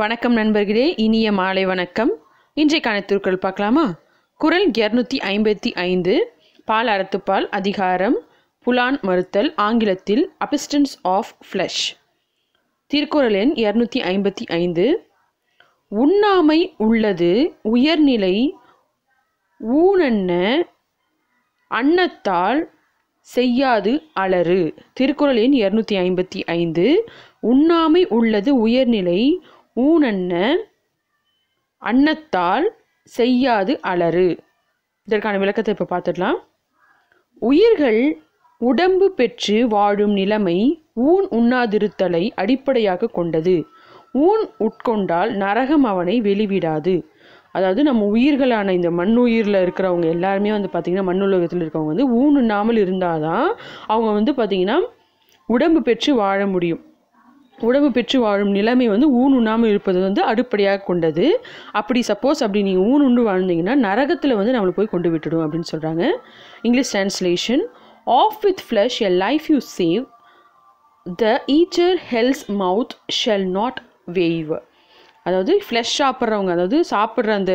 வணக்கம் நண்பர்களே இனிய மாலை வணக்கம் இன்றைக்கான திருக்குறள் பார்க்கலாமா குரல் இரநூத்தி ஐம்பத்தி ஐந்து பால் அறத்துப்பால் அதிகாரம் புலான் மறுத்தல் ஆங்கிலத்தில் அபிஸ்டன்ஸ் ஆஃப் ஃப்ளஷ் திருக்குறள் எண் இரநூத்தி ஐம்பத்தி ஐந்து உண்ணாமை உள்ளது உயர்நிலை ஊனன்ன அன்னத்தால் செய்யாது அலறு திருக்குறள் எண் இரநூத்தி ஐம்பத்தி ஐந்து உண்ணாமை உள்ளது உயர்நிலை ஊனன்ன அன்னத்தால் செய்யாது அலறு இதற்கான விளக்கத்தை இப்போ பார்த்துடலாம் உயிர்கள் உடம்பு பெற்று வாழும் நிலைமை ஊன் உண்ணாதிருத்தலை அடிப்படையாக கொண்டது ஊன் உட்கொண்டால் நரகம் அவனை வெளிவிடாது அதாவது நம்ம உயிர்களான இந்த மண்ணுயிரில் இருக்கிறவங்க எல்லாருமே வந்து பார்த்திங்கன்னா மண்ணுலகத்தில் இருக்கிறவங்க வந்து ஊன் உண்ணாமல் இருந்தால் தான் அவங்க வந்து பார்த்திங்கன்னா உடம்பு பெற்று வாழ முடியும் உணவு பெற்று வாழும் நிலைமை வந்து ஊன் உண்ணாமல் இருப்பது வந்து அடிப்படையாக கொண்டது அப்படி சப்போஸ் அப்படி நீங்கள் ஊன் உண்டு வாழ்ந்தீங்கன்னா நரகத்தில் வந்து நம்மளை போய் கொண்டு விட்டுடும் அப்படின்னு சொல்கிறாங்க English translation of with flesh a life you save the eater hell's mouth shall not wave அதாவது ஃப்ளெஷ் சாப்பிட்றவங்க அதாவது சாப்பிட்ற அந்த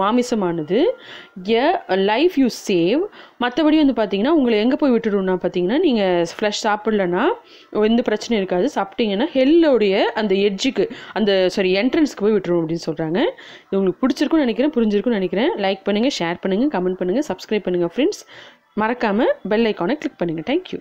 மாமிசமானது எ லைஃப் யூ சேவ் மற்றபடி வந்து பார்த்திங்கன்னா உங்களை எங்கே போய் விட்டுடுனா பார்த்தீங்கன்னா நீங்கள் ஃப்ளெஷ் சாப்பிட்லன்னா எந்த பிரச்சனையும் இருக்காது சாப்பிட்டீங்கன்னா ஹெல்லோடைய அந்த எட்ஜுக்கு அந்த சாரி என்ட்ரன்ஸ்க்கு போய் விட்டுரும் அப்படின்னு சொல்கிறாங்க இது உங்களுக்கு பிடிச்சிருக்குன்னு நினைக்கிறேன் புரிஞ்சிருக்குன்னு நினைக்கிறேன் லைக் பண்ணுங்கள் ஷேர் பண்ணுங்கள் கமெண்ட் பண்ணுங்கள் சப்ஸ்கிரைப் பண்ணுங்கள் ஃப்ரெண்ட்ஸ் மறக்காமல் பெல் ஐக்கானை கிளிக் பண்ணுங்கள் தேங்க்யூ